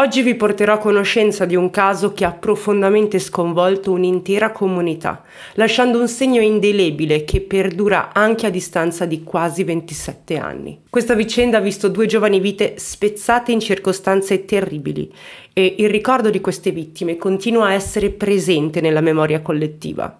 Oggi vi porterò a conoscenza di un caso che ha profondamente sconvolto un'intera comunità, lasciando un segno indelebile che perdura anche a distanza di quasi 27 anni. Questa vicenda ha visto due giovani vite spezzate in circostanze terribili e il ricordo di queste vittime continua a essere presente nella memoria collettiva,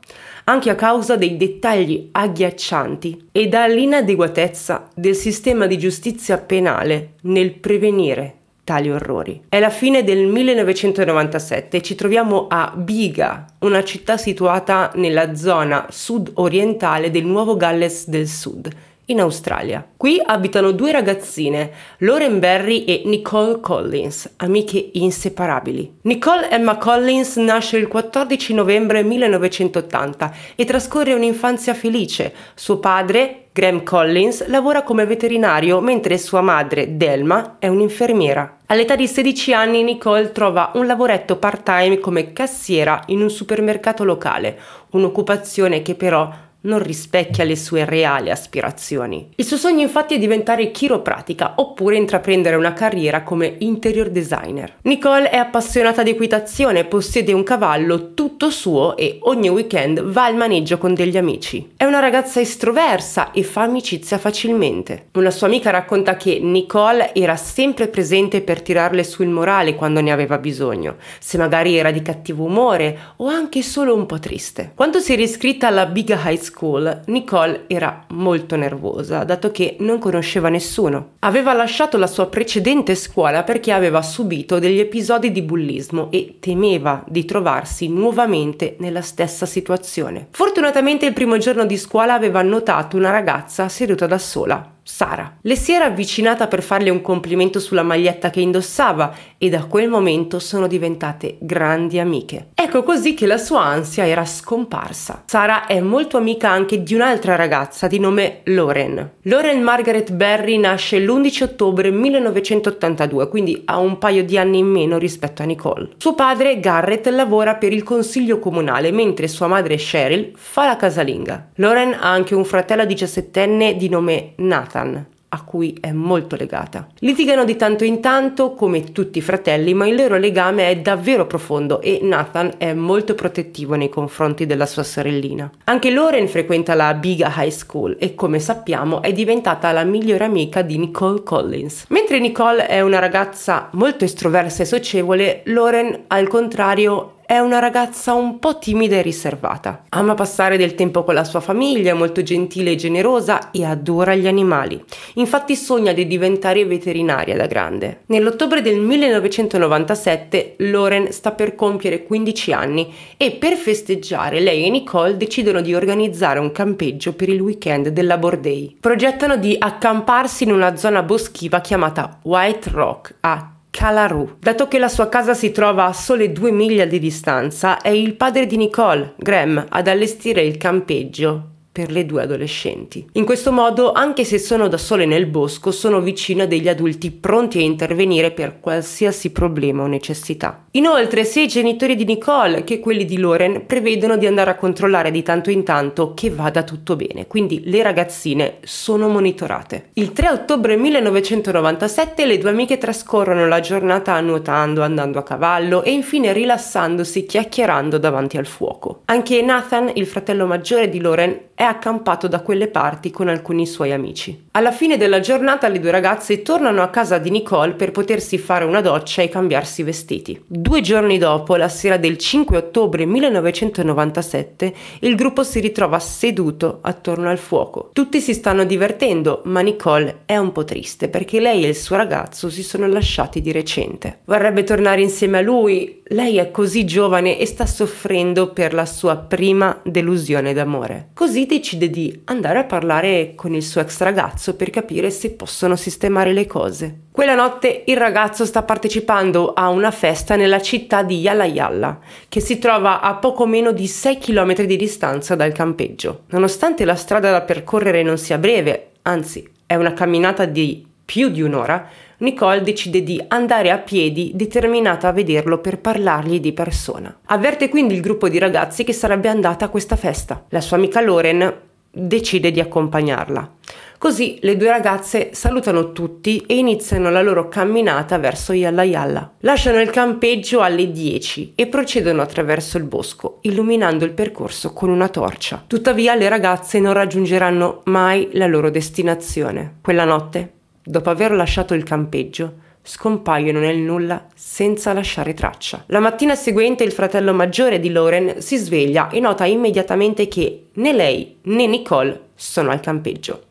anche a causa dei dettagli agghiaccianti e dall'inadeguatezza del sistema di giustizia penale nel prevenire tali orrori. È la fine del 1997 e ci troviamo a Biga, una città situata nella zona sud-orientale del Nuovo Galles del Sud, in Australia. Qui abitano due ragazzine, Lauren Berry e Nicole Collins, amiche inseparabili. Nicole Emma Collins nasce il 14 novembre 1980 e trascorre un'infanzia felice. Suo padre, Graham Collins lavora come veterinario mentre sua madre, Delma, è un'infermiera. All'età di 16 anni Nicole trova un lavoretto part-time come cassiera in un supermercato locale, un'occupazione che però non rispecchia le sue reali aspirazioni. Il suo sogno infatti è diventare chiropratica oppure intraprendere una carriera come interior designer. Nicole è appassionata di equitazione, possiede un cavallo tutto suo e ogni weekend va al maneggio con degli amici. È una ragazza estroversa e fa amicizia facilmente. Una sua amica racconta che Nicole era sempre presente per tirarle su il morale quando ne aveva bisogno, se magari era di cattivo umore o anche solo un po' triste. Quando si è riscritta alla Big High School School, Nicole era molto nervosa, dato che non conosceva nessuno. Aveva lasciato la sua precedente scuola perché aveva subito degli episodi di bullismo e temeva di trovarsi nuovamente nella stessa situazione. Fortunatamente il primo giorno di scuola aveva notato una ragazza seduta da sola. Sara. Le si era avvicinata per farle un complimento sulla maglietta che indossava e da quel momento sono diventate grandi amiche. Ecco così che la sua ansia era scomparsa. Sara è molto amica anche di un'altra ragazza di nome Lauren. Lauren Margaret Berry nasce l'11 ottobre 1982, quindi ha un paio di anni in meno rispetto a Nicole. Suo padre Garrett lavora per il consiglio comunale, mentre sua madre Cheryl fa la casalinga. Lauren ha anche un fratello 17enne di nome Nathan Jonathan, a cui è molto legata. Litigano di tanto in tanto come tutti i fratelli, ma il loro legame è davvero profondo e Nathan è molto protettivo nei confronti della sua sorellina. Anche Lauren frequenta la Biga High School e come sappiamo è diventata la migliore amica di Nicole Collins. Mentre Nicole è una ragazza molto estroversa e socievole, Lauren al contrario è una ragazza un po' timida e riservata. Ama passare del tempo con la sua famiglia, è molto gentile e generosa e adora gli animali. Infatti sogna di diventare veterinaria da grande. Nell'ottobre del 1997 Lauren sta per compiere 15 anni e per festeggiare lei e Nicole decidono di organizzare un campeggio per il weekend della Bordei. Progettano di accamparsi in una zona boschiva chiamata White Rock a Calarou. Dato che la sua casa si trova a sole due miglia di distanza, è il padre di Nicole, Graham, ad allestire il campeggio per le due adolescenti. In questo modo, anche se sono da sole nel bosco, sono vicino a degli adulti pronti a intervenire per qualsiasi problema o necessità. Inoltre, sia i genitori di Nicole che quelli di Loren prevedono di andare a controllare di tanto in tanto che vada tutto bene, quindi le ragazzine sono monitorate. Il 3 ottobre 1997 le due amiche trascorrono la giornata nuotando, andando a cavallo e infine rilassandosi chiacchierando davanti al fuoco. Anche Nathan, il fratello maggiore di Loren, è accampato da quelle parti con alcuni suoi amici. Alla fine della giornata le due ragazze tornano a casa di Nicole per potersi fare una doccia e cambiarsi vestiti. Due giorni dopo, la sera del 5 ottobre 1997, il gruppo si ritrova seduto attorno al fuoco. Tutti si stanno divertendo, ma Nicole è un po' triste perché lei e il suo ragazzo si sono lasciati di recente. Vorrebbe tornare insieme a lui, lei è così giovane e sta soffrendo per la sua prima delusione d'amore. Così decide di andare a parlare con il suo ex ragazzo per capire se possono sistemare le cose. Quella notte il ragazzo sta partecipando a una festa nella città di Yala Yala, che si trova a poco meno di 6 km di distanza dal campeggio. Nonostante la strada da percorrere non sia breve, anzi è una camminata di più di un'ora, Nicole decide di andare a piedi determinata a vederlo per parlargli di persona. Avverte quindi il gruppo di ragazzi che sarebbe andata a questa festa. La sua amica Lauren decide di accompagnarla. Così le due ragazze salutano tutti e iniziano la loro camminata verso Yalla Yalla. Lasciano il campeggio alle 10 e procedono attraverso il bosco, illuminando il percorso con una torcia. Tuttavia le ragazze non raggiungeranno mai la loro destinazione. Quella notte dopo aver lasciato il campeggio, scompaiono nel nulla senza lasciare traccia. La mattina seguente il fratello maggiore di Lauren si sveglia e nota immediatamente che né lei né Nicole sono al campeggio.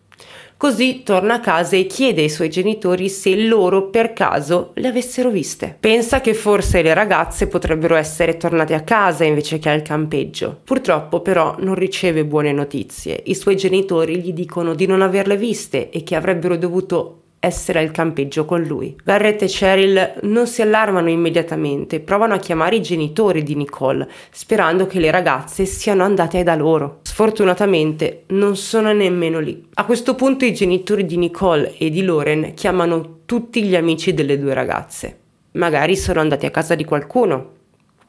Così torna a casa e chiede ai suoi genitori se loro per caso le avessero viste. Pensa che forse le ragazze potrebbero essere tornate a casa invece che al campeggio. Purtroppo però non riceve buone notizie. I suoi genitori gli dicono di non averle viste e che avrebbero dovuto essere al campeggio con lui. Garrett e Cheryl non si allarmano immediatamente, provano a chiamare i genitori di Nicole, sperando che le ragazze siano andate da loro. Sfortunatamente non sono nemmeno lì. A questo punto i genitori di Nicole e di Lauren chiamano tutti gli amici delle due ragazze. Magari sono andati a casa di qualcuno,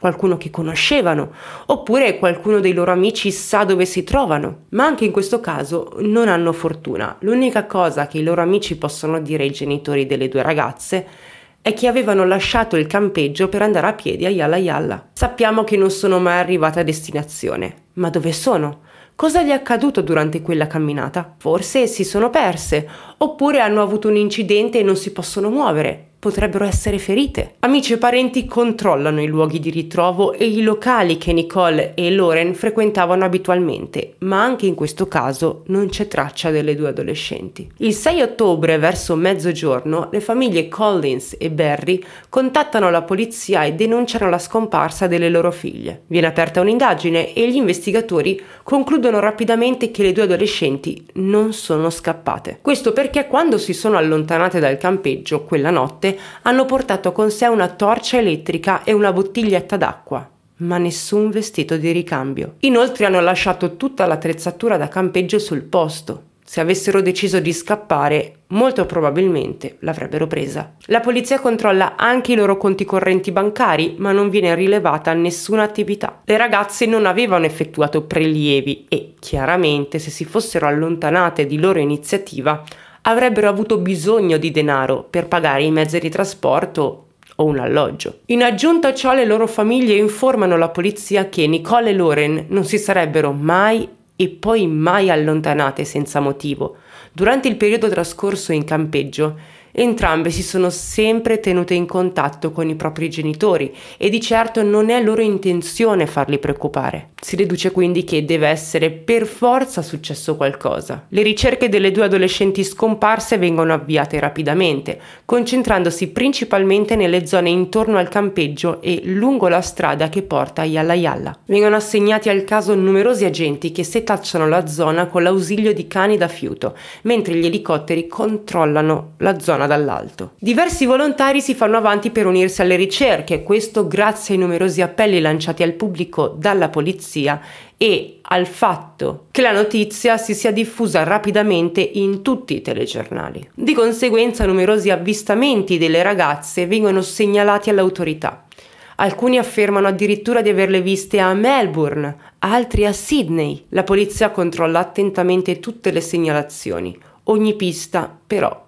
qualcuno che conoscevano, oppure qualcuno dei loro amici sa dove si trovano, ma anche in questo caso non hanno fortuna. L'unica cosa che i loro amici possono dire ai genitori delle due ragazze è che avevano lasciato il campeggio per andare a piedi a Yalla Yalla. Sappiamo che non sono mai arrivate a destinazione, ma dove sono? Cosa gli è accaduto durante quella camminata? Forse si sono perse, oppure hanno avuto un incidente e non si possono muovere, potrebbero essere ferite. Amici e parenti controllano i luoghi di ritrovo e i locali che Nicole e Lauren frequentavano abitualmente, ma anche in questo caso non c'è traccia delle due adolescenti. Il 6 ottobre verso mezzogiorno le famiglie Collins e Barry contattano la polizia e denunciano la scomparsa delle loro figlie. Viene aperta un'indagine e gli investigatori concludono rapidamente che le due adolescenti non sono scappate. Questo perché quando si sono allontanate dal campeggio quella notte hanno portato con sé una torcia elettrica e una bottiglietta d'acqua ma nessun vestito di ricambio. Inoltre hanno lasciato tutta l'attrezzatura da campeggio sul posto, se avessero deciso di scappare, molto probabilmente l'avrebbero presa. La polizia controlla anche i loro conti correnti bancari, ma non viene rilevata nessuna attività. Le ragazze non avevano effettuato prelievi e, chiaramente, se si fossero allontanate di loro iniziativa, avrebbero avuto bisogno di denaro per pagare i mezzi di trasporto o un alloggio. In aggiunta a ciò le loro famiglie informano la polizia che Nicole e Loren non si sarebbero mai e poi mai allontanate senza motivo. Durante il periodo trascorso in campeggio Entrambe si sono sempre tenute in contatto con i propri genitori e di certo non è loro intenzione farli preoccupare. Si deduce quindi che deve essere per forza successo qualcosa. Le ricerche delle due adolescenti scomparse vengono avviate rapidamente, concentrandosi principalmente nelle zone intorno al campeggio e lungo la strada che porta a Yalla Yalla. Vengono assegnati al caso numerosi agenti che setacciano la zona con l'ausilio di cani da fiuto, mentre gli elicotteri controllano la zona dall'alto. Diversi volontari si fanno avanti per unirsi alle ricerche, questo grazie ai numerosi appelli lanciati al pubblico dalla polizia e al fatto che la notizia si sia diffusa rapidamente in tutti i telegiornali. Di conseguenza numerosi avvistamenti delle ragazze vengono segnalati all'autorità. Alcuni affermano addirittura di averle viste a Melbourne, altri a Sydney. La polizia controlla attentamente tutte le segnalazioni. Ogni pista, però,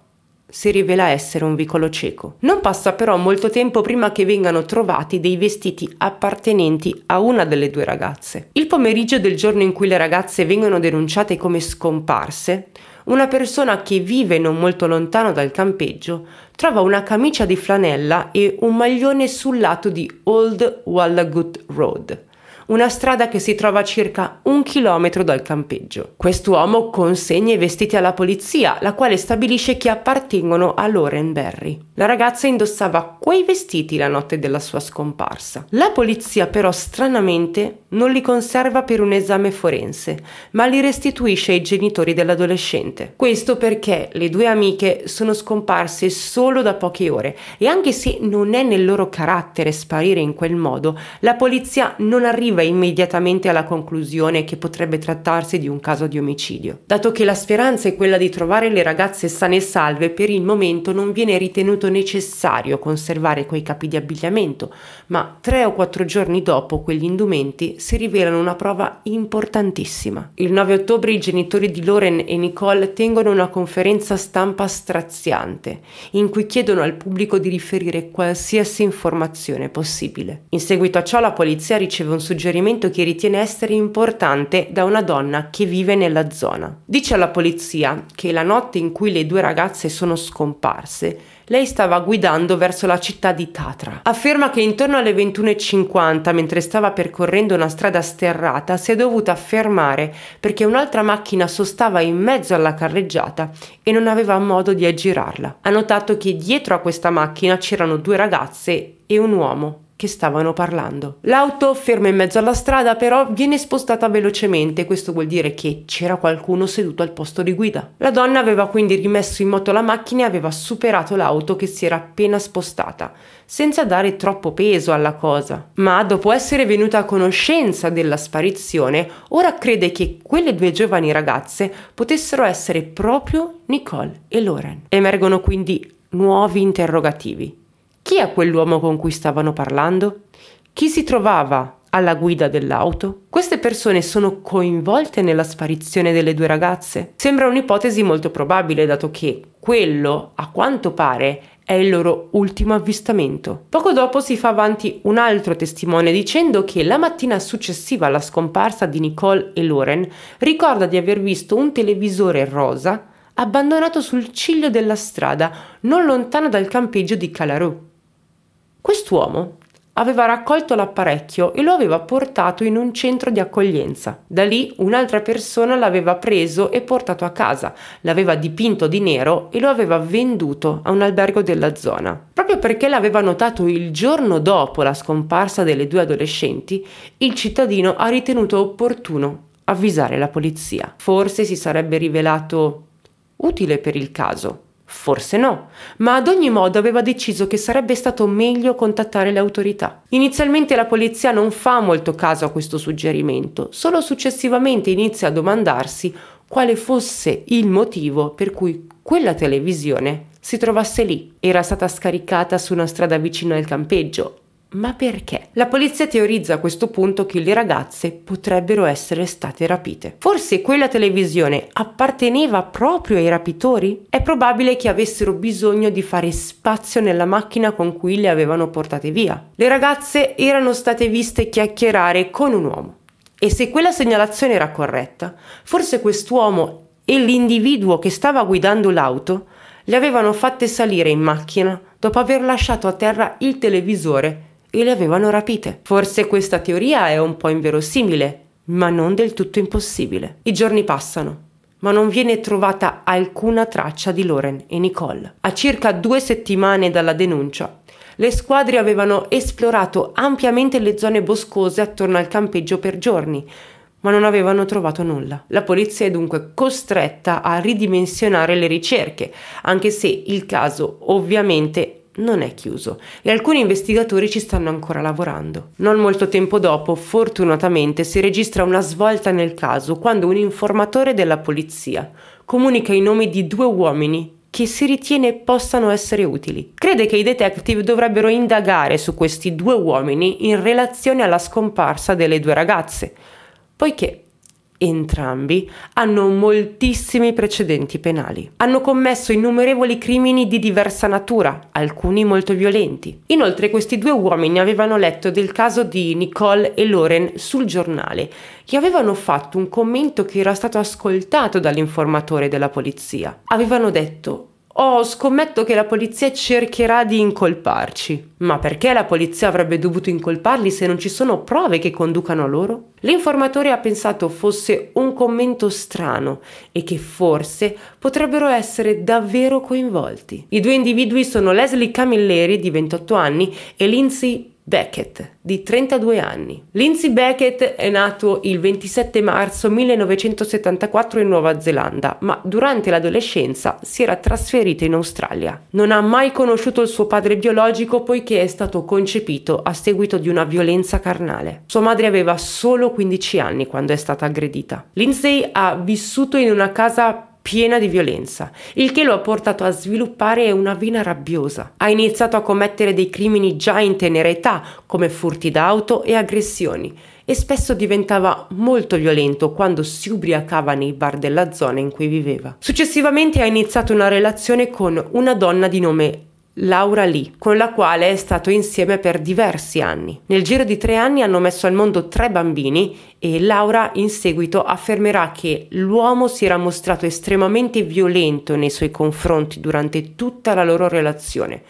si rivela essere un vicolo cieco. Non passa però molto tempo prima che vengano trovati dei vestiti appartenenti a una delle due ragazze. Il pomeriggio del giorno in cui le ragazze vengono denunciate come scomparse, una persona che vive non molto lontano dal campeggio trova una camicia di flanella e un maglione sul lato di Old Wallagut Road una strada che si trova a circa un chilometro dal campeggio. Quest'uomo consegna i vestiti alla polizia, la quale stabilisce che appartengono a Lauren Berry. La ragazza indossava quei vestiti la notte della sua scomparsa. La polizia però stranamente non li conserva per un esame forense, ma li restituisce ai genitori dell'adolescente. Questo perché le due amiche sono scomparse solo da poche ore e anche se non è nel loro carattere sparire in quel modo, la polizia non arriva arriva immediatamente alla conclusione che potrebbe trattarsi di un caso di omicidio. Dato che la speranza è quella di trovare le ragazze sane e salve, per il momento non viene ritenuto necessario conservare quei capi di abbigliamento, ma tre o quattro giorni dopo quegli indumenti si rivelano una prova importantissima. Il 9 ottobre i genitori di Loren e Nicole tengono una conferenza stampa straziante, in cui chiedono al pubblico di riferire qualsiasi informazione possibile. In seguito a ciò la polizia riceve un suggerimento suggerimento che ritiene essere importante da una donna che vive nella zona. Dice alla polizia che la notte in cui le due ragazze sono scomparse, lei stava guidando verso la città di Tatra. Afferma che intorno alle 21.50, mentre stava percorrendo una strada sterrata, si è dovuta fermare perché un'altra macchina sostava in mezzo alla carreggiata e non aveva modo di aggirarla. Ha notato che dietro a questa macchina c'erano due ragazze e un uomo che stavano parlando. L'auto, ferma in mezzo alla strada, però viene spostata velocemente, questo vuol dire che c'era qualcuno seduto al posto di guida. La donna aveva quindi rimesso in moto la macchina e aveva superato l'auto che si era appena spostata, senza dare troppo peso alla cosa. Ma dopo essere venuta a conoscenza della sparizione, ora crede che quelle due giovani ragazze potessero essere proprio Nicole e Lauren. Emergono quindi nuovi interrogativi. Chi è quell'uomo con cui stavano parlando? Chi si trovava alla guida dell'auto? Queste persone sono coinvolte nella sparizione delle due ragazze? Sembra un'ipotesi molto probabile, dato che quello, a quanto pare, è il loro ultimo avvistamento. Poco dopo si fa avanti un altro testimone dicendo che la mattina successiva alla scomparsa di Nicole e Loren ricorda di aver visto un televisore rosa abbandonato sul ciglio della strada, non lontano dal campeggio di Calarò. Quest'uomo aveva raccolto l'apparecchio e lo aveva portato in un centro di accoglienza. Da lì un'altra persona l'aveva preso e portato a casa, l'aveva dipinto di nero e lo aveva venduto a un albergo della zona. Proprio perché l'aveva notato il giorno dopo la scomparsa delle due adolescenti, il cittadino ha ritenuto opportuno avvisare la polizia. Forse si sarebbe rivelato utile per il caso. Forse no, ma ad ogni modo aveva deciso che sarebbe stato meglio contattare le autorità. Inizialmente la polizia non fa molto caso a questo suggerimento, solo successivamente inizia a domandarsi quale fosse il motivo per cui quella televisione si trovasse lì. Era stata scaricata su una strada vicino al campeggio ma perché? La polizia teorizza a questo punto che le ragazze potrebbero essere state rapite. Forse quella televisione apparteneva proprio ai rapitori? È probabile che avessero bisogno di fare spazio nella macchina con cui le avevano portate via. Le ragazze erano state viste chiacchierare con un uomo. E se quella segnalazione era corretta, forse quest'uomo e l'individuo che stava guidando l'auto le avevano fatte salire in macchina dopo aver lasciato a terra il televisore e le avevano rapite. Forse questa teoria è un po' inverosimile, ma non del tutto impossibile. I giorni passano, ma non viene trovata alcuna traccia di Loren e Nicole. A circa due settimane dalla denuncia, le squadre avevano esplorato ampiamente le zone boscose attorno al campeggio per giorni, ma non avevano trovato nulla. La polizia è dunque costretta a ridimensionare le ricerche, anche se il caso ovviamente non è chiuso e alcuni investigatori ci stanno ancora lavorando. Non molto tempo dopo, fortunatamente, si registra una svolta nel caso quando un informatore della polizia comunica i nomi di due uomini che si ritiene possano essere utili. Crede che i detective dovrebbero indagare su questi due uomini in relazione alla scomparsa delle due ragazze, poiché entrambi, hanno moltissimi precedenti penali. Hanno commesso innumerevoli crimini di diversa natura, alcuni molto violenti. Inoltre questi due uomini avevano letto del caso di Nicole e Loren sul giornale e avevano fatto un commento che era stato ascoltato dall'informatore della polizia. Avevano detto Oh, scommetto che la polizia cercherà di incolparci. Ma perché la polizia avrebbe dovuto incolparli se non ci sono prove che conducano a loro? L'informatore ha pensato fosse un commento strano e che forse potrebbero essere davvero coinvolti. I due individui sono Leslie Camilleri, di 28 anni, e Lindsay Beckett, di 32 anni. Lindsay Beckett è nato il 27 marzo 1974 in Nuova Zelanda, ma durante l'adolescenza si era trasferito in Australia. Non ha mai conosciuto il suo padre biologico poiché è stato concepito a seguito di una violenza carnale. Sua madre aveva solo 15 anni quando è stata aggredita. Lindsay ha vissuto in una casa piena di violenza, il che lo ha portato a sviluppare una vena rabbiosa. Ha iniziato a commettere dei crimini già in tenera età, come furti d'auto e aggressioni, e spesso diventava molto violento quando si ubriacava nei bar della zona in cui viveva. Successivamente ha iniziato una relazione con una donna di nome Laura Lee, con la quale è stato insieme per diversi anni. Nel giro di tre anni hanno messo al mondo tre bambini e Laura in seguito affermerà che l'uomo si era mostrato estremamente violento nei suoi confronti durante tutta la loro relazione,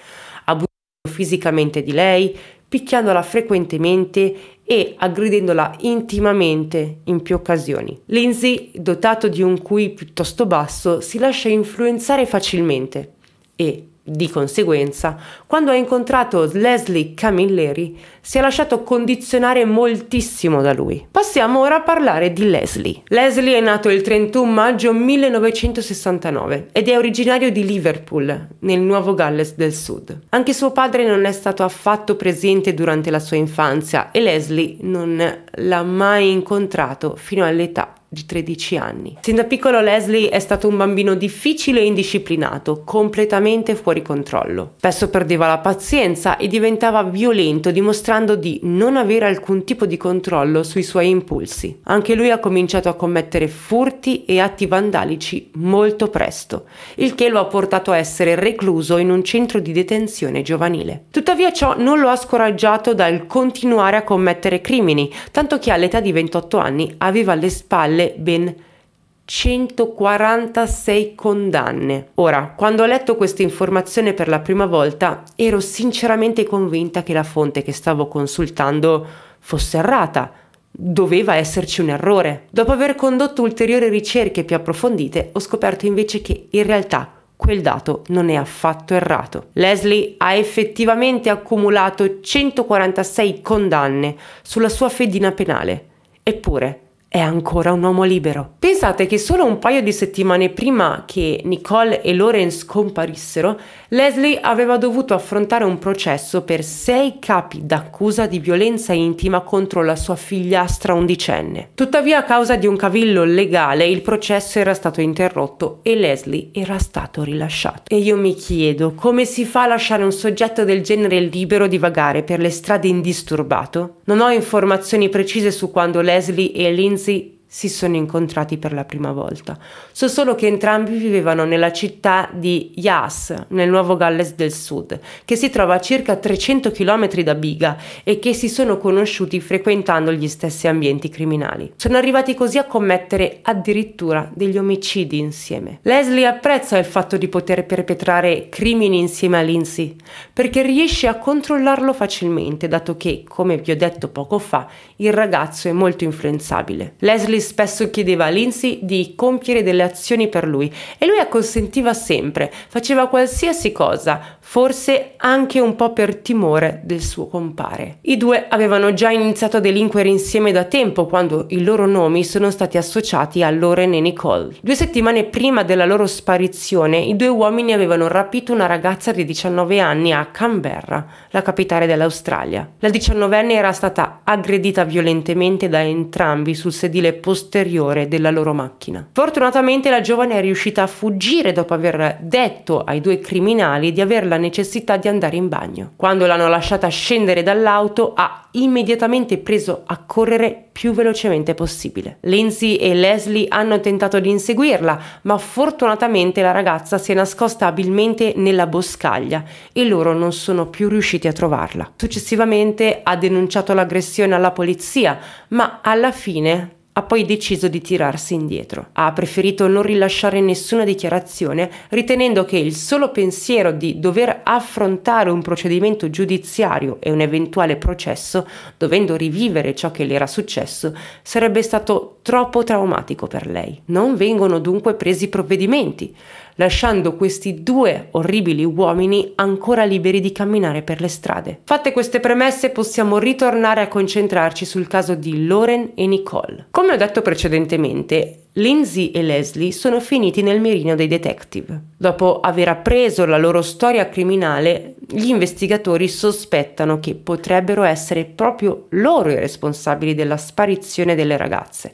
abusando fisicamente di lei, picchiandola frequentemente e aggredendola intimamente in più occasioni. Lindsay, dotato di un cui piuttosto basso, si lascia influenzare facilmente e di conseguenza, quando ha incontrato Leslie Camilleri, si è lasciato condizionare moltissimo da lui. Passiamo ora a parlare di Leslie. Leslie è nato il 31 maggio 1969 ed è originario di Liverpool, nel Nuovo Galles del Sud. Anche suo padre non è stato affatto presente durante la sua infanzia e Leslie non l'ha mai incontrato fino all'età di 13 anni. Sin da piccolo Leslie è stato un bambino difficile e indisciplinato, completamente fuori controllo. Spesso perdeva la pazienza e diventava violento, dimostrando di non avere alcun tipo di controllo sui suoi impulsi. Anche lui ha cominciato a commettere furti e atti vandalici molto presto, il che lo ha portato a essere recluso in un centro di detenzione giovanile. Tuttavia ciò non lo ha scoraggiato dal continuare a commettere crimini, tanto che all'età di 28 anni aveva alle spalle totale ben 146 condanne. Ora, quando ho letto questa informazione per la prima volta, ero sinceramente convinta che la fonte che stavo consultando fosse errata. Doveva esserci un errore. Dopo aver condotto ulteriori ricerche più approfondite, ho scoperto invece che in realtà quel dato non è affatto errato. Leslie ha effettivamente accumulato 146 condanne sulla sua fedina penale. Eppure, è ancora un uomo libero. Pensate che solo un paio di settimane prima che Nicole e Lauren scomparissero, Leslie aveva dovuto affrontare un processo per sei capi d'accusa di violenza intima contro la sua figliastra undicenne. Tuttavia, a causa di un cavillo legale, il processo era stato interrotto e Leslie era stato rilasciato. E io mi chiedo come si fa a lasciare un soggetto del genere libero di vagare per le strade indisturbato? Non ho informazioni precise su quando Leslie e Lynn sí si sono incontrati per la prima volta. So solo che entrambi vivevano nella città di Yas, nel Nuovo Galles del Sud, che si trova a circa 300 km da Biga e che si sono conosciuti frequentando gli stessi ambienti criminali. Sono arrivati così a commettere addirittura degli omicidi insieme. Leslie apprezza il fatto di poter perpetrare crimini insieme a Lindsay, perché riesce a controllarlo facilmente, dato che, come vi ho detto poco fa, il ragazzo è molto influenzabile. Leslie spesso chiedeva a Lindsay di compiere delle azioni per lui e lui acconsentiva sempre, faceva qualsiasi cosa, forse anche un po' per timore del suo compare. I due avevano già iniziato a delinquere insieme da tempo quando i loro nomi sono stati associati a Lauren e Nicole. Due settimane prima della loro sparizione i due uomini avevano rapito una ragazza di 19 anni a Canberra, la capitale dell'Australia. La 19enne era stata aggredita violentemente da entrambi sul sedile posteriore posteriore della loro macchina. Fortunatamente la giovane è riuscita a fuggire dopo aver detto ai due criminali di aver la necessità di andare in bagno. Quando l'hanno lasciata scendere dall'auto ha immediatamente preso a correre più velocemente possibile. Lindsay e Leslie hanno tentato di inseguirla, ma fortunatamente la ragazza si è nascosta abilmente nella boscaglia e loro non sono più riusciti a trovarla. Successivamente ha denunciato l'aggressione alla polizia, ma alla fine ha poi deciso di tirarsi indietro. Ha preferito non rilasciare nessuna dichiarazione, ritenendo che il solo pensiero di dover affrontare un procedimento giudiziario e un eventuale processo, dovendo rivivere ciò che le era successo, sarebbe stato troppo traumatico per lei. Non vengono dunque presi provvedimenti lasciando questi due orribili uomini ancora liberi di camminare per le strade. Fatte queste premesse possiamo ritornare a concentrarci sul caso di Lauren e Nicole. Come ho detto precedentemente, Lindsay e Leslie sono finiti nel mirino dei detective. Dopo aver appreso la loro storia criminale, gli investigatori sospettano che potrebbero essere proprio loro i responsabili della sparizione delle ragazze,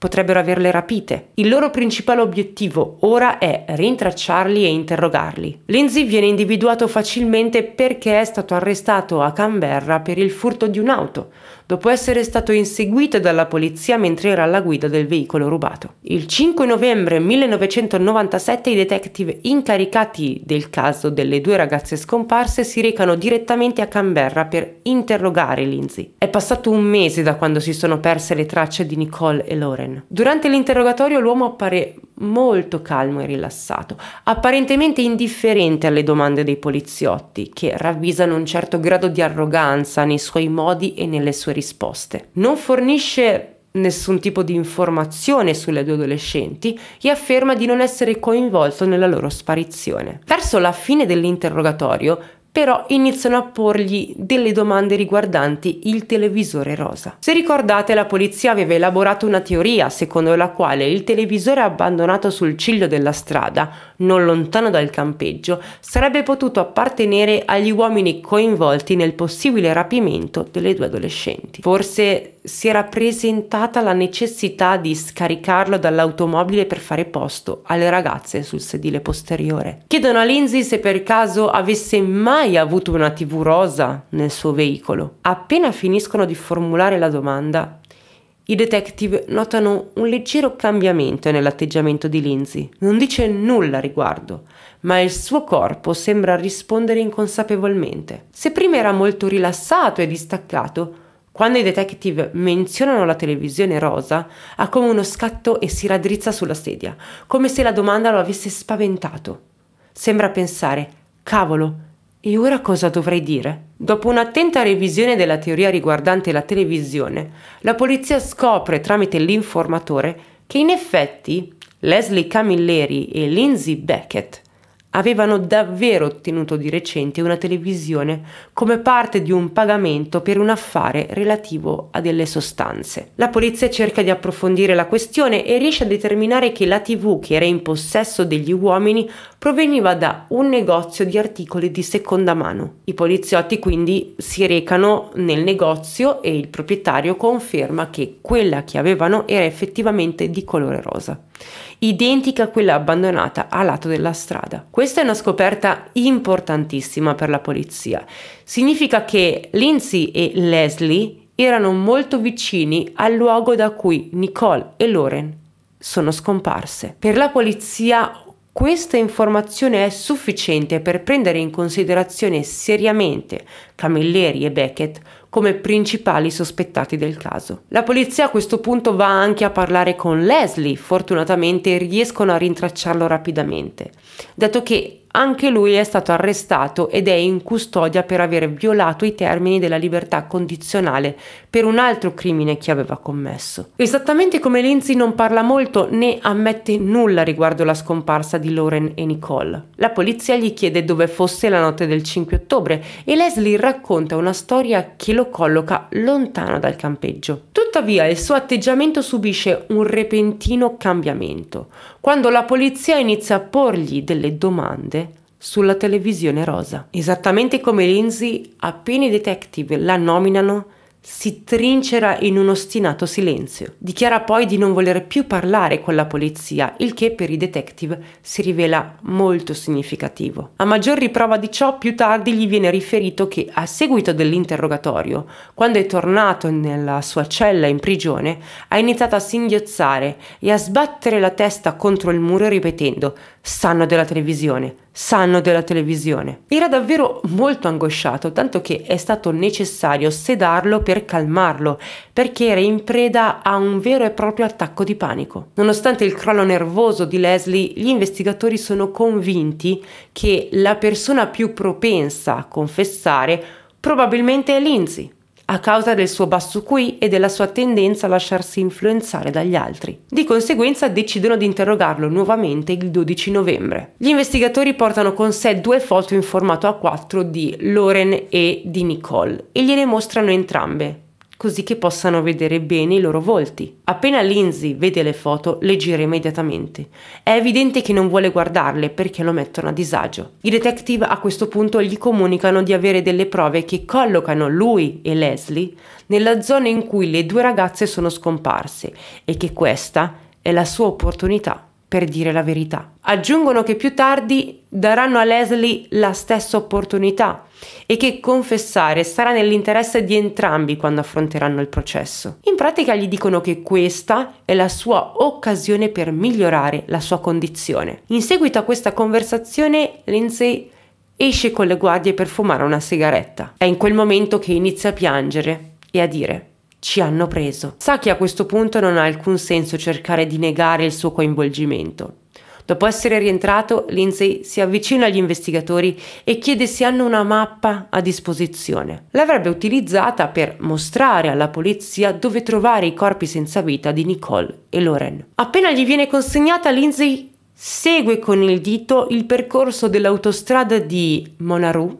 potrebbero averle rapite. Il loro principale obiettivo ora è rintracciarli e interrogarli. Lindsay viene individuato facilmente perché è stato arrestato a Canberra per il furto di un'auto, dopo essere stato inseguito dalla polizia mentre era alla guida del veicolo rubato. Il 5 novembre 1997 i detective incaricati del caso delle due ragazze scomparse si recano direttamente a Canberra per interrogare Lindsay. È passato un mese da quando si sono perse le tracce di Nicole e Lauren. Durante l'interrogatorio l'uomo appare molto calmo e rilassato, apparentemente indifferente alle domande dei poliziotti, che ravvisano un certo grado di arroganza nei suoi modi e nelle sue risposte. Non fornisce nessun tipo di informazione sulle due adolescenti e afferma di non essere coinvolto nella loro sparizione. Verso la fine dell'interrogatorio, però iniziano a porgli delle domande riguardanti il televisore rosa. Se ricordate, la polizia aveva elaborato una teoria secondo la quale il televisore abbandonato sul ciglio della strada, non lontano dal campeggio, sarebbe potuto appartenere agli uomini coinvolti nel possibile rapimento delle due adolescenti. Forse si era presentata la necessità di scaricarlo dall'automobile per fare posto alle ragazze sul sedile posteriore. Chiedono a Lindsay se per caso avesse mai mai avuto una TV rosa nel suo veicolo. Appena finiscono di formulare la domanda, i detective notano un leggero cambiamento nell'atteggiamento di Lindsay. Non dice nulla a riguardo, ma il suo corpo sembra rispondere inconsapevolmente. Se prima era molto rilassato e distaccato, quando i detective menzionano la televisione rosa, ha come uno scatto e si raddrizza sulla sedia, come se la domanda lo avesse spaventato. Sembra pensare, cavolo, e ora cosa dovrei dire? Dopo un'attenta revisione della teoria riguardante la televisione, la polizia scopre tramite l'informatore che in effetti Leslie Camilleri e Lindsay Beckett avevano davvero ottenuto di recente una televisione come parte di un pagamento per un affare relativo a delle sostanze. La polizia cerca di approfondire la questione e riesce a determinare che la TV che era in possesso degli uomini proveniva da un negozio di articoli di seconda mano. I poliziotti quindi si recano nel negozio e il proprietario conferma che quella che avevano era effettivamente di colore rosa identica a quella abbandonata a lato della strada. Questa è una scoperta importantissima per la polizia. Significa che Lindsay e Leslie erano molto vicini al luogo da cui Nicole e Lauren sono scomparse. Per la polizia questa informazione è sufficiente per prendere in considerazione seriamente Camilleri e Beckett come principali sospettati del caso. La polizia a questo punto va anche a parlare con Leslie, fortunatamente riescono a rintracciarlo rapidamente, dato che anche lui è stato arrestato ed è in custodia per aver violato i termini della libertà condizionale per un altro crimine che aveva commesso. Esattamente come Lindsay non parla molto né ammette nulla riguardo la scomparsa di Lauren e Nicole. La polizia gli chiede dove fosse la notte del 5 ottobre e Leslie racconta una storia che lo colloca lontano dal campeggio. Tuttavia il suo atteggiamento subisce un repentino cambiamento quando la polizia inizia a porgli delle domande sulla televisione rosa. Esattamente come Lindsay, appena i detective la nominano, si trincera in un ostinato silenzio. Dichiara poi di non voler più parlare con la polizia, il che per i detective si rivela molto significativo. A maggior riprova di ciò, più tardi gli viene riferito che a seguito dell'interrogatorio, quando è tornato nella sua cella in prigione, ha iniziato a singhiozzare e a sbattere la testa contro il muro ripetendo sanno della televisione, sanno della televisione. Era davvero molto angosciato, tanto che è stato necessario sedarlo per calmarlo, perché era in preda a un vero e proprio attacco di panico. Nonostante il crollo nervoso di Leslie, gli investigatori sono convinti che la persona più propensa a confessare probabilmente è Lindsay a causa del suo basso QI e della sua tendenza a lasciarsi influenzare dagli altri. Di conseguenza decidono di interrogarlo nuovamente il 12 novembre. Gli investigatori portano con sé due foto in formato A4 di Loren e di Nicole e gliele mostrano entrambe così che possano vedere bene i loro volti. Appena Lindsay vede le foto, le gira immediatamente. È evidente che non vuole guardarle perché lo mettono a disagio. I detective a questo punto gli comunicano di avere delle prove che collocano lui e Leslie nella zona in cui le due ragazze sono scomparse e che questa è la sua opportunità per dire la verità. Aggiungono che più tardi daranno a Leslie la stessa opportunità e che confessare sarà nell'interesse di entrambi quando affronteranno il processo. In pratica gli dicono che questa è la sua occasione per migliorare la sua condizione. In seguito a questa conversazione Lindsay esce con le guardie per fumare una sigaretta. È in quel momento che inizia a piangere e a dire ci hanno preso. Sa che a questo punto non ha alcun senso cercare di negare il suo coinvolgimento Dopo essere rientrato, Lindsay si avvicina agli investigatori e chiede se hanno una mappa a disposizione. L'avrebbe utilizzata per mostrare alla polizia dove trovare i corpi senza vita di Nicole e Loren. Appena gli viene consegnata, Lindsay segue con il dito il percorso dell'autostrada di Monarou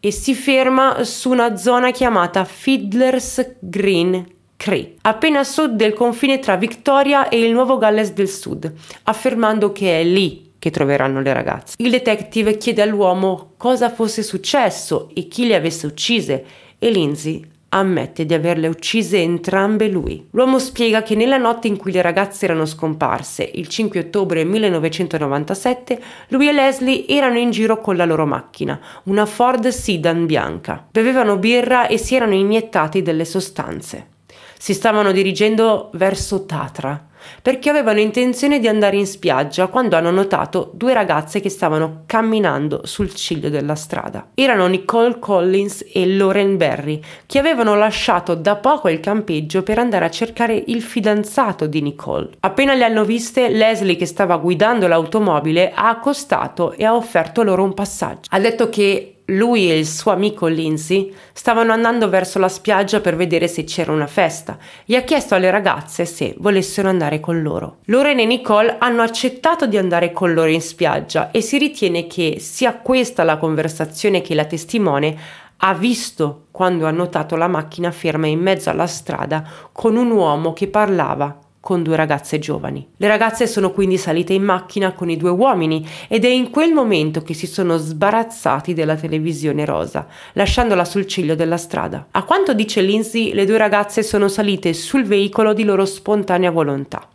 e si ferma su una zona chiamata Fiddler's Green Cree, appena a sud del confine tra Victoria e il Nuovo Galles del Sud, affermando che è lì che troveranno le ragazze. Il detective chiede all'uomo cosa fosse successo e chi le avesse uccise e Lindsay ammette di averle uccise entrambe lui. L'uomo spiega che nella notte in cui le ragazze erano scomparse, il 5 ottobre 1997, lui e Leslie erano in giro con la loro macchina, una Ford Sedan bianca. Bevevano birra e si erano iniettati delle sostanze si stavano dirigendo verso Tatra perché avevano intenzione di andare in spiaggia quando hanno notato due ragazze che stavano camminando sul ciglio della strada. Erano Nicole Collins e Lauren Berry, che avevano lasciato da poco il campeggio per andare a cercare il fidanzato di Nicole. Appena le hanno viste, Leslie, che stava guidando l'automobile, ha accostato e ha offerto loro un passaggio. Ha detto che lui e il suo amico Lindsay stavano andando verso la spiaggia per vedere se c'era una festa e ha chiesto alle ragazze se volessero andare con loro. Lorena e Nicole hanno accettato di andare con loro in spiaggia e si ritiene che sia questa la conversazione che la testimone ha visto quando ha notato la macchina ferma in mezzo alla strada con un uomo che parlava con due ragazze giovani. Le ragazze sono quindi salite in macchina con i due uomini ed è in quel momento che si sono sbarazzati della televisione rosa, lasciandola sul ciglio della strada. A quanto dice Lindsay, le due ragazze sono salite sul veicolo di loro spontanea volontà,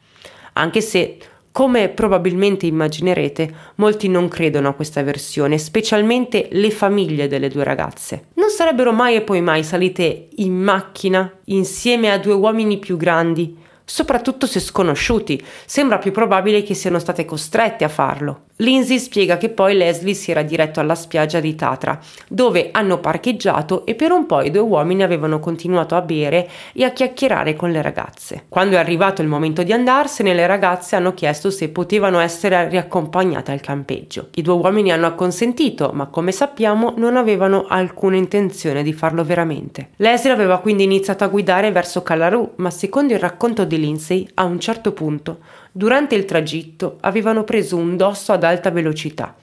anche se come probabilmente immaginerete, molti non credono a questa versione, specialmente le famiglie delle due ragazze. Non sarebbero mai e poi mai salite in macchina insieme a due uomini più grandi soprattutto se sconosciuti, sembra più probabile che siano state costrette a farlo. Lindsay spiega che poi Leslie si era diretto alla spiaggia di Tatra, dove hanno parcheggiato e per un po' i due uomini avevano continuato a bere e a chiacchierare con le ragazze. Quando è arrivato il momento di andarsene, le ragazze hanno chiesto se potevano essere riaccompagnate al campeggio. I due uomini hanno acconsentito, ma come sappiamo non avevano alcuna intenzione di farlo veramente. Leslie aveva quindi iniziato a guidare verso Kalaru, ma secondo il racconto di di Lindsay, a un certo punto, durante il tragitto, avevano preso un dosso ad alta velocità,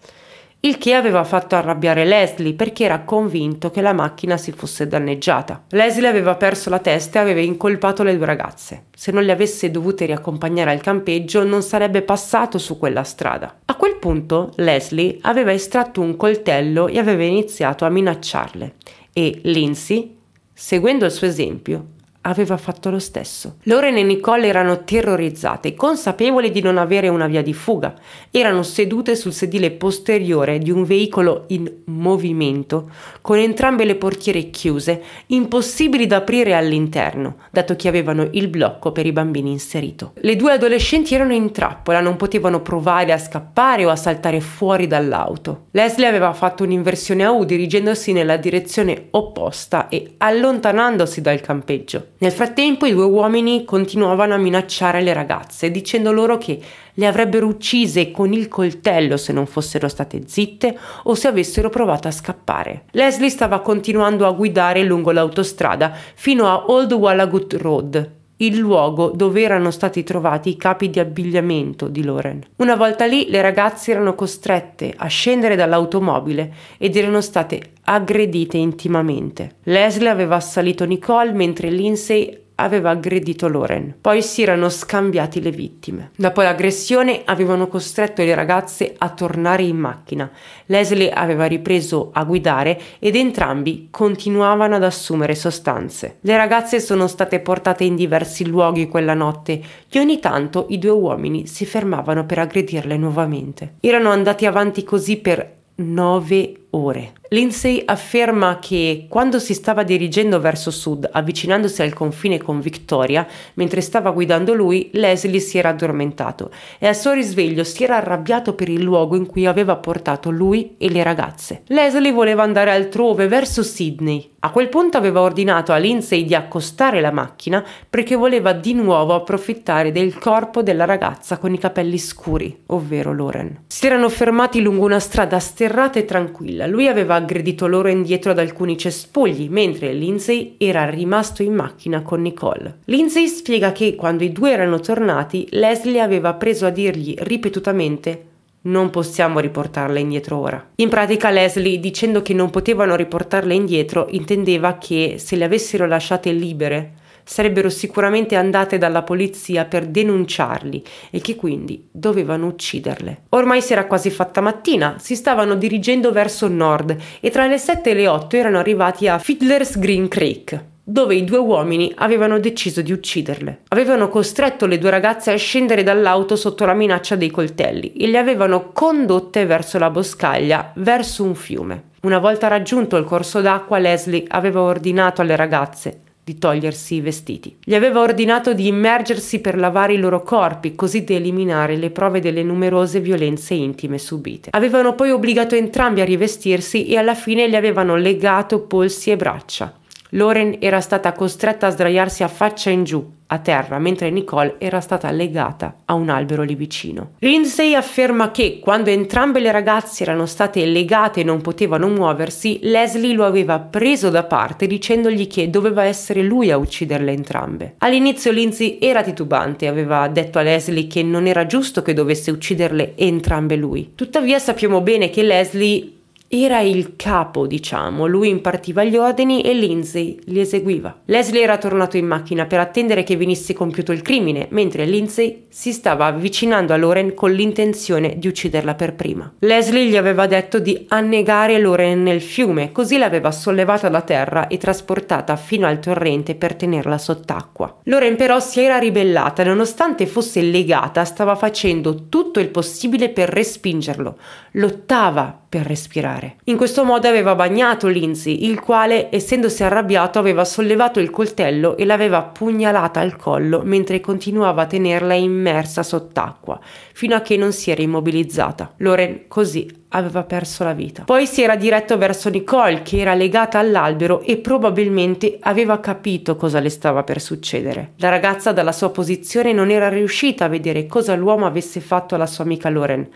il che aveva fatto arrabbiare Leslie perché era convinto che la macchina si fosse danneggiata. Leslie aveva perso la testa e aveva incolpato le due ragazze. Se non le avesse dovute riaccompagnare al campeggio, non sarebbe passato su quella strada. A quel punto, Leslie aveva estratto un coltello e aveva iniziato a minacciarle e Lindsay, seguendo il suo esempio, aveva fatto lo stesso. Loren e Nicole erano terrorizzate, consapevoli di non avere una via di fuga. Erano sedute sul sedile posteriore di un veicolo in movimento, con entrambe le portiere chiuse, impossibili da aprire all'interno, dato che avevano il blocco per i bambini inserito. Le due adolescenti erano in trappola, non potevano provare a scappare o a saltare fuori dall'auto. Leslie aveva fatto un'inversione a U dirigendosi nella direzione opposta e allontanandosi dal campeggio. Nel frattempo i due uomini continuavano a minacciare le ragazze, dicendo loro che le avrebbero uccise con il coltello se non fossero state zitte o se avessero provato a scappare. Leslie stava continuando a guidare lungo l'autostrada fino a Old Wallagut Road, il luogo dove erano stati trovati i capi di abbigliamento di Loren. Una volta lì le ragazze erano costrette a scendere dall'automobile ed erano state aggredite intimamente. Leslie aveva assalito Nicole mentre Lindsay aveva aggredito Loren. Poi si erano scambiati le vittime. Dopo l'aggressione avevano costretto le ragazze a tornare in macchina. Leslie aveva ripreso a guidare ed entrambi continuavano ad assumere sostanze. Le ragazze sono state portate in diversi luoghi quella notte e ogni tanto i due uomini si fermavano per aggredirle nuovamente. Erano andati avanti così per nove ore. Lindsay afferma che quando si stava dirigendo verso sud, avvicinandosi al confine con Victoria, mentre stava guidando lui, Leslie si era addormentato e al suo risveglio si era arrabbiato per il luogo in cui aveva portato lui e le ragazze. Leslie voleva andare altrove, verso Sydney. A quel punto aveva ordinato a Lindsay di accostare la macchina perché voleva di nuovo approfittare del corpo della ragazza con i capelli scuri, ovvero Lauren. Si erano fermati lungo una strada sterrata e tranquilla. Lui aveva aggredito loro indietro ad alcuni cespugli, mentre Lindsay era rimasto in macchina con Nicole. Lindsay spiega che quando i due erano tornati, Leslie aveva preso a dirgli ripetutamente non possiamo riportarla indietro ora. In pratica Leslie, dicendo che non potevano riportarla indietro, intendeva che se le avessero lasciate libere, sarebbero sicuramente andate dalla polizia per denunciarli e che quindi dovevano ucciderle. Ormai si era quasi fatta mattina, si stavano dirigendo verso nord e tra le 7 e le 8 erano arrivati a Fiddler's Green Creek dove i due uomini avevano deciso di ucciderle. Avevano costretto le due ragazze a scendere dall'auto sotto la minaccia dei coltelli e le avevano condotte verso la boscaglia, verso un fiume. Una volta raggiunto il corso d'acqua, Leslie aveva ordinato alle ragazze di togliersi i vestiti. Gli aveva ordinato di immergersi per lavare i loro corpi, così da eliminare le prove delle numerose violenze intime subite. Avevano poi obbligato entrambi a rivestirsi e alla fine gli avevano legato polsi e braccia. Lauren era stata costretta a sdraiarsi a faccia in giù, a terra, mentre Nicole era stata legata a un albero lì vicino. Lindsay afferma che quando entrambe le ragazze erano state legate e non potevano muoversi, Leslie lo aveva preso da parte dicendogli che doveva essere lui a ucciderle entrambe. All'inizio Lindsay era titubante, aveva detto a Leslie che non era giusto che dovesse ucciderle entrambe lui. Tuttavia sappiamo bene che Leslie era il capo, diciamo, lui impartiva gli ordini e Lindsay li eseguiva. Leslie era tornato in macchina per attendere che venisse compiuto il crimine, mentre Lindsay si stava avvicinando a Loren con l'intenzione di ucciderla per prima. Leslie gli aveva detto di annegare Loren nel fiume, così l'aveva sollevata da terra e trasportata fino al torrente per tenerla sott'acqua. Loren però si era ribellata, nonostante fosse legata, stava facendo tutto il possibile per respingerlo, lottava per respirare scappare. In questo modo aveva bagnato Lindsay, il quale, essendosi arrabbiato, aveva sollevato il coltello e l'aveva pugnalata al collo mentre continuava a tenerla immersa sott'acqua, fino a che non si era immobilizzata. Loren così aveva perso la vita. Poi si era diretto verso Nicole che era legata all'albero e probabilmente aveva capito cosa le stava per succedere. La ragazza dalla sua posizione non era riuscita a vedere cosa l'uomo avesse fatto alla sua amica Loren,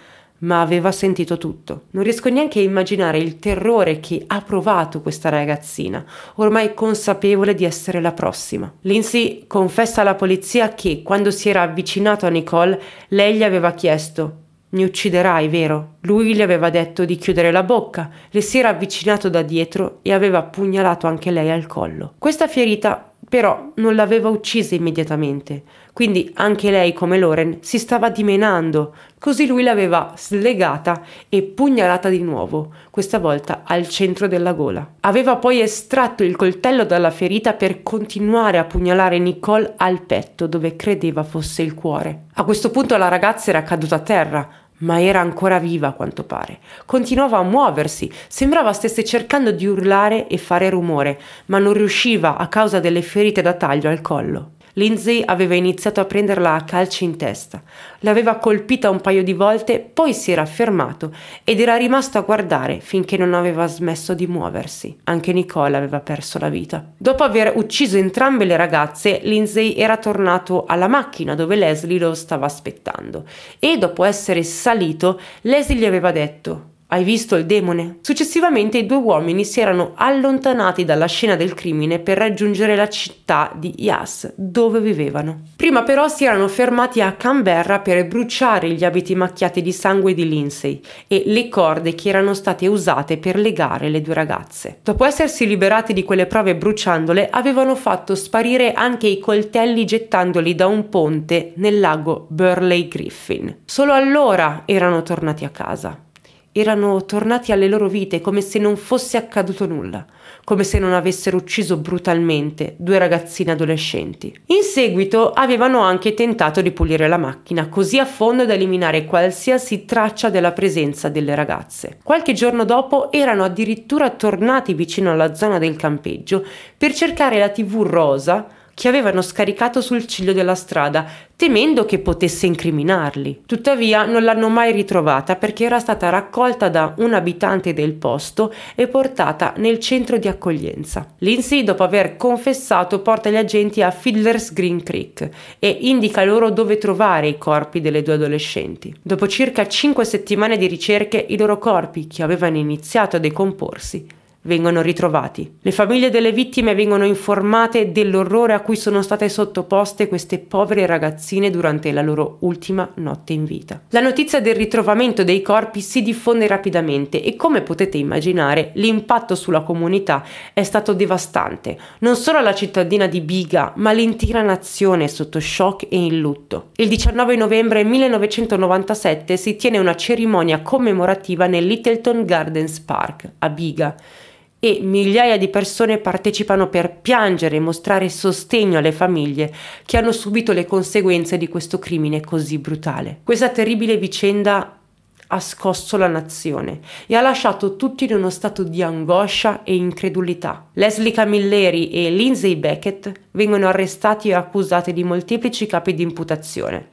ma aveva sentito tutto. Non riesco neanche a immaginare il terrore che ha provato questa ragazzina, ormai consapevole di essere la prossima. Lindsay confessa alla polizia che quando si era avvicinato a Nicole, lei gli aveva chiesto mi ucciderai, vero? Lui le aveva detto di chiudere la bocca, le si era avvicinato da dietro e aveva pugnalato anche lei al collo. Questa ferita però non l'aveva uccisa immediatamente, quindi anche lei, come Loren, si stava dimenando, così lui l'aveva slegata e pugnalata di nuovo, questa volta al centro della gola. Aveva poi estratto il coltello dalla ferita per continuare a pugnalare Nicole al petto dove credeva fosse il cuore. A questo punto la ragazza era caduta a terra, ma era ancora viva a quanto pare. Continuava a muoversi, sembrava stesse cercando di urlare e fare rumore, ma non riusciva a causa delle ferite da taglio al collo. Lindsay aveva iniziato a prenderla a calci in testa. L'aveva colpita un paio di volte, poi si era fermato ed era rimasto a guardare finché non aveva smesso di muoversi. Anche Nicole aveva perso la vita. Dopo aver ucciso entrambe le ragazze, Lindsay era tornato alla macchina dove Leslie lo stava aspettando e dopo essere salito, Leslie gli aveva detto hai visto il demone? Successivamente i due uomini si erano allontanati dalla scena del crimine per raggiungere la città di Yas, dove vivevano. Prima però si erano fermati a Canberra per bruciare gli abiti macchiati di sangue di Lindsay e le corde che erano state usate per legare le due ragazze. Dopo essersi liberati di quelle prove bruciandole, avevano fatto sparire anche i coltelli gettandoli da un ponte nel lago Burley Griffin. Solo allora erano tornati a casa erano tornati alle loro vite come se non fosse accaduto nulla, come se non avessero ucciso brutalmente due ragazzine adolescenti. In seguito avevano anche tentato di pulire la macchina così a fondo da eliminare qualsiasi traccia della presenza delle ragazze. Qualche giorno dopo erano addirittura tornati vicino alla zona del campeggio per cercare la tv rosa che avevano scaricato sul ciglio della strada, temendo che potesse incriminarli. Tuttavia non l'hanno mai ritrovata perché era stata raccolta da un abitante del posto e portata nel centro di accoglienza. Lindsay, dopo aver confessato, porta gli agenti a Fiddler's Green Creek e indica loro dove trovare i corpi delle due adolescenti. Dopo circa 5 settimane di ricerche, i loro corpi, che avevano iniziato a decomporsi, vengono ritrovati. Le famiglie delle vittime vengono informate dell'orrore a cui sono state sottoposte queste povere ragazzine durante la loro ultima notte in vita. La notizia del ritrovamento dei corpi si diffonde rapidamente e come potete immaginare l'impatto sulla comunità è stato devastante, non solo la cittadina di Biga ma l'intera nazione è sotto shock e in lutto. Il 19 novembre 1997 si tiene una cerimonia commemorativa nel Littleton Gardens Park a Biga e migliaia di persone partecipano per piangere e mostrare sostegno alle famiglie che hanno subito le conseguenze di questo crimine così brutale. Questa terribile vicenda ha scosso la nazione e ha lasciato tutti in uno stato di angoscia e incredulità. Leslie Camilleri e Lindsay Beckett vengono arrestati e accusati di molteplici capi di imputazione.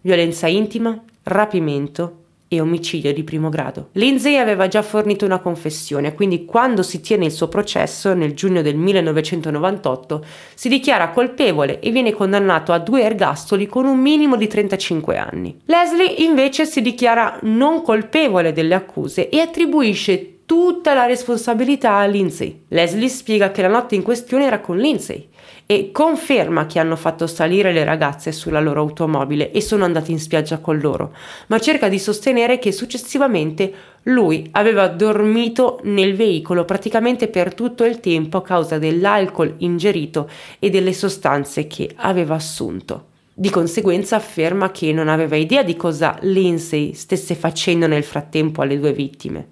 Violenza intima, rapimento e omicidio di primo grado. Lindsay aveva già fornito una confessione, quindi quando si tiene il suo processo, nel giugno del 1998, si dichiara colpevole e viene condannato a due ergastoli con un minimo di 35 anni. Leslie invece si dichiara non colpevole delle accuse e attribuisce tutta la responsabilità a Lindsay. Leslie spiega che la notte in questione era con Lindsay e conferma che hanno fatto salire le ragazze sulla loro automobile e sono andati in spiaggia con loro, ma cerca di sostenere che successivamente lui aveva dormito nel veicolo praticamente per tutto il tempo a causa dell'alcol ingerito e delle sostanze che aveva assunto. Di conseguenza afferma che non aveva idea di cosa Lindsay stesse facendo nel frattempo alle due vittime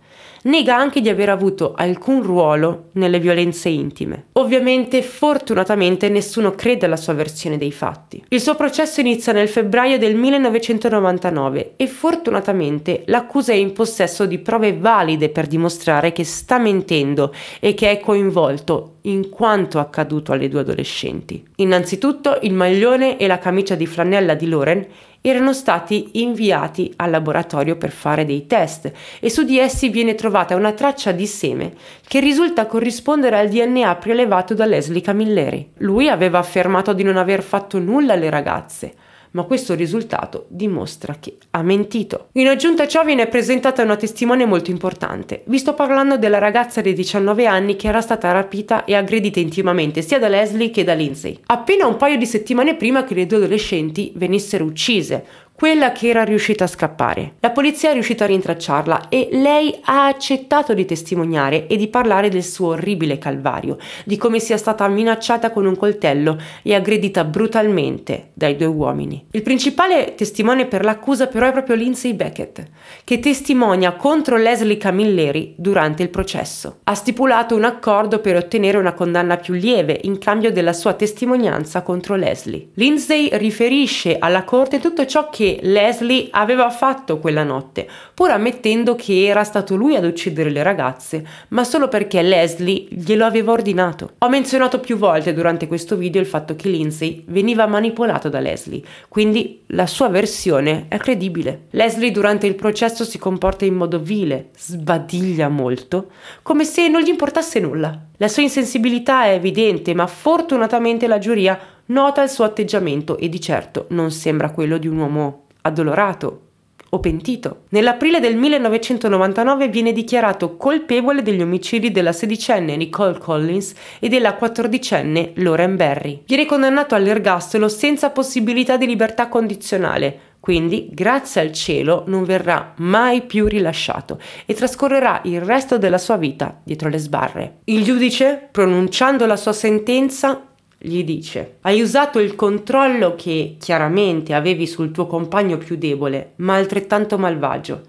nega anche di aver avuto alcun ruolo nelle violenze intime. Ovviamente, fortunatamente, nessuno crede alla sua versione dei fatti. Il suo processo inizia nel febbraio del 1999 e fortunatamente l'accusa è in possesso di prove valide per dimostrare che sta mentendo e che è coinvolto in quanto accaduto alle due adolescenti. Innanzitutto il maglione e la camicia di flanella di Loren erano stati inviati al laboratorio per fare dei test e su di essi viene trovata una traccia di seme che risulta corrispondere al DNA prelevato da Leslie Camilleri. Lui aveva affermato di non aver fatto nulla alle ragazze, ma questo risultato dimostra che ha mentito. In aggiunta a ciò viene presentata una testimone molto importante. Vi sto parlando della ragazza di 19 anni che era stata rapita e aggredita intimamente sia da Leslie che da Lindsay, appena un paio di settimane prima che le due adolescenti venissero uccise, quella che era riuscita a scappare. La polizia è riuscita a rintracciarla e lei ha accettato di testimoniare e di parlare del suo orribile calvario, di come sia stata minacciata con un coltello e aggredita brutalmente dai due uomini. Il principale testimone per l'accusa però è proprio Lindsay Beckett, che testimonia contro Leslie Camilleri durante il processo. Ha stipulato un accordo per ottenere una condanna più lieve in cambio della sua testimonianza contro Leslie. Lindsay riferisce alla corte tutto ciò che Leslie aveva fatto quella notte, pur ammettendo che era stato lui ad uccidere le ragazze, ma solo perché Leslie glielo aveva ordinato. Ho menzionato più volte durante questo video il fatto che Lindsay veniva manipolato da Leslie, quindi la sua versione è credibile. Leslie durante il processo si comporta in modo vile, sbadiglia molto, come se non gli importasse nulla. La sua insensibilità è evidente, ma fortunatamente la giuria nota il suo atteggiamento e di certo non sembra quello di un uomo addolorato o pentito. Nell'aprile del 1999 viene dichiarato colpevole degli omicidi della sedicenne Nicole Collins e della quattordicenne Lauren Berry. Viene condannato all'ergastolo senza possibilità di libertà condizionale, quindi grazie al cielo non verrà mai più rilasciato e trascorrerà il resto della sua vita dietro le sbarre. Il giudice, pronunciando la sua sentenza, gli dice hai usato il controllo che chiaramente avevi sul tuo compagno più debole, ma altrettanto malvagio.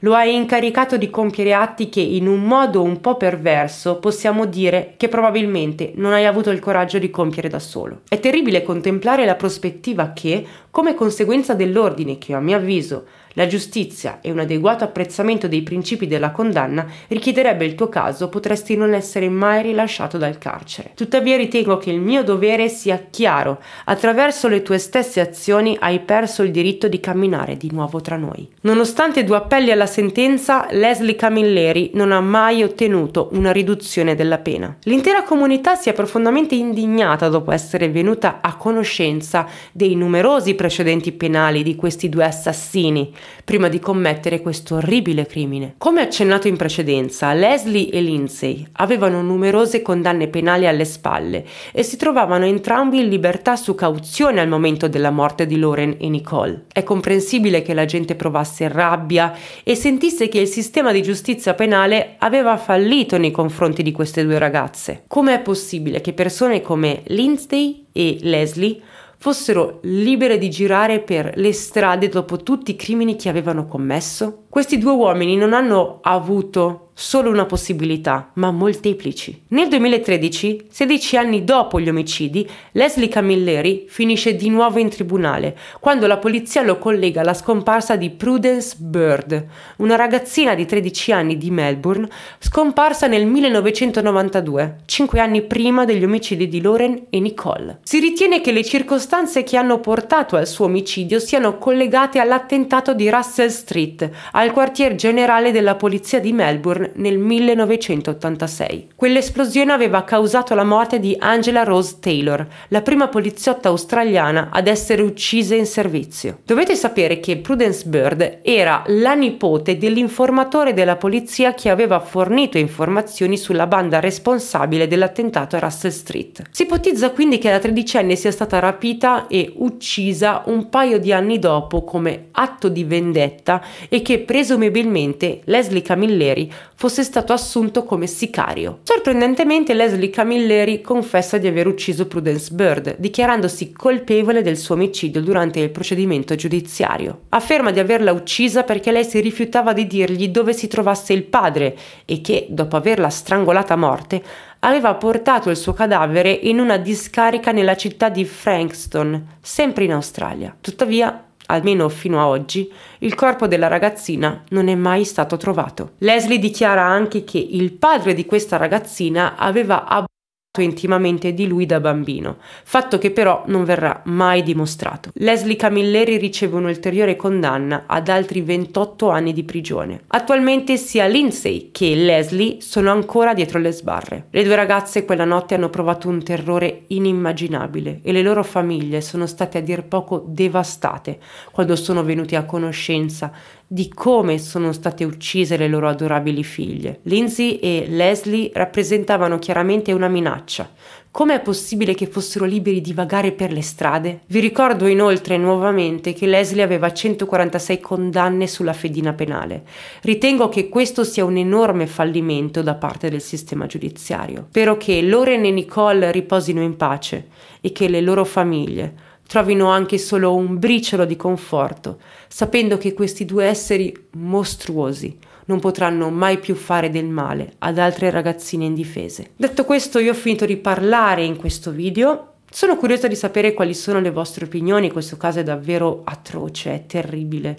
Lo hai incaricato di compiere atti che in un modo un po' perverso possiamo dire che probabilmente non hai avuto il coraggio di compiere da solo. È terribile contemplare la prospettiva che, come conseguenza dell'ordine che a mio avviso la giustizia e un adeguato apprezzamento dei principi della condanna richiederebbe il tuo caso potresti non essere mai rilasciato dal carcere. Tuttavia ritengo che il mio dovere sia chiaro, attraverso le tue stesse azioni hai perso il diritto di camminare di nuovo tra noi. Nonostante due appelli alla sentenza, Leslie Camilleri non ha mai ottenuto una riduzione della pena. L'intera comunità si è profondamente indignata dopo essere venuta a conoscenza dei numerosi precedenti penali di questi due assassini, prima di commettere questo orribile crimine. Come accennato in precedenza, Leslie e Lindsay avevano numerose condanne penali alle spalle e si trovavano entrambi in libertà su cauzione al momento della morte di Lauren e Nicole. È comprensibile che la gente provasse rabbia e sentisse che il sistema di giustizia penale aveva fallito nei confronti di queste due ragazze. Com'è possibile che persone come Lindsay e Leslie fossero libere di girare per le strade dopo tutti i crimini che avevano commesso? Questi due uomini non hanno avuto solo una possibilità, ma molteplici. Nel 2013, 16 anni dopo gli omicidi, Leslie Camilleri finisce di nuovo in tribunale, quando la polizia lo collega alla scomparsa di Prudence Bird, una ragazzina di 13 anni di Melbourne, scomparsa nel 1992, 5 anni prima degli omicidi di Lauren e Nicole. Si ritiene che le circostanze che hanno portato al suo omicidio siano collegate all'attentato di Russell Street, al quartier generale della polizia di Melbourne nel 1986. Quell'esplosione aveva causato la morte di Angela Rose Taylor, la prima poliziotta australiana ad essere uccisa in servizio. Dovete sapere che Prudence Bird era la nipote dell'informatore della polizia che aveva fornito informazioni sulla banda responsabile dell'attentato a Russell Street. Si ipotizza quindi che la tredicenne sia stata rapita e uccisa un paio di anni dopo come atto di vendetta e che presumibilmente Leslie Camilleri fosse stato assunto come sicario. Sorprendentemente Leslie Camilleri confessa di aver ucciso Prudence Bird, dichiarandosi colpevole del suo omicidio durante il procedimento giudiziario. Afferma di averla uccisa perché lei si rifiutava di dirgli dove si trovasse il padre e che, dopo averla strangolata a morte, aveva portato il suo cadavere in una discarica nella città di Frankston, sempre in Australia. Tuttavia, almeno fino a oggi, il corpo della ragazzina non è mai stato trovato. Leslie dichiara anche che il padre di questa ragazzina aveva abbandonato intimamente di lui da bambino, fatto che però non verrà mai dimostrato. Leslie Camilleri riceve un'ulteriore condanna ad altri 28 anni di prigione. Attualmente sia Lindsay che Leslie sono ancora dietro le sbarre. Le due ragazze quella notte hanno provato un terrore inimmaginabile e le loro famiglie sono state a dir poco devastate quando sono venute a conoscenza di come sono state uccise le loro adorabili figlie. Lindsay e Leslie rappresentavano chiaramente una minaccia. Com'è possibile che fossero liberi di vagare per le strade? Vi ricordo inoltre nuovamente che Leslie aveva 146 condanne sulla fedina penale. Ritengo che questo sia un enorme fallimento da parte del sistema giudiziario. Spero che Loren e Nicole riposino in pace e che le loro famiglie trovino anche solo un briciolo di conforto, sapendo che questi due esseri mostruosi non potranno mai più fare del male ad altre ragazzine indifese. Detto questo, io ho finito di parlare in questo video. Sono curiosa di sapere quali sono le vostre opinioni, questo caso è davvero atroce, è terribile.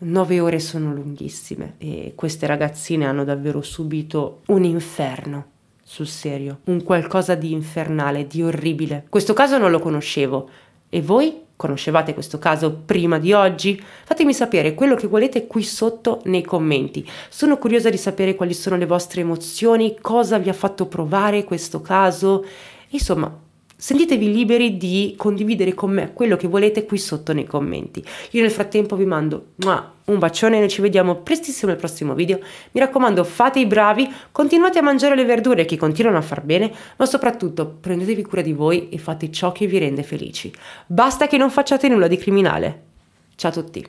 Nove ore sono lunghissime e queste ragazzine hanno davvero subito un inferno sul serio, un qualcosa di infernale, di orribile. Questo caso non lo conoscevo, e voi conoscevate questo caso prima di oggi? Fatemi sapere quello che volete qui sotto nei commenti. Sono curiosa di sapere quali sono le vostre emozioni, cosa vi ha fatto provare questo caso. Insomma, Sentitevi liberi di condividere con me quello che volete qui sotto nei commenti. Io nel frattempo vi mando un bacione e noi ci vediamo prestissimo al prossimo video. Mi raccomando, fate i bravi, continuate a mangiare le verdure che continuano a far bene, ma soprattutto prendetevi cura di voi e fate ciò che vi rende felici. Basta che non facciate nulla di criminale. Ciao a tutti!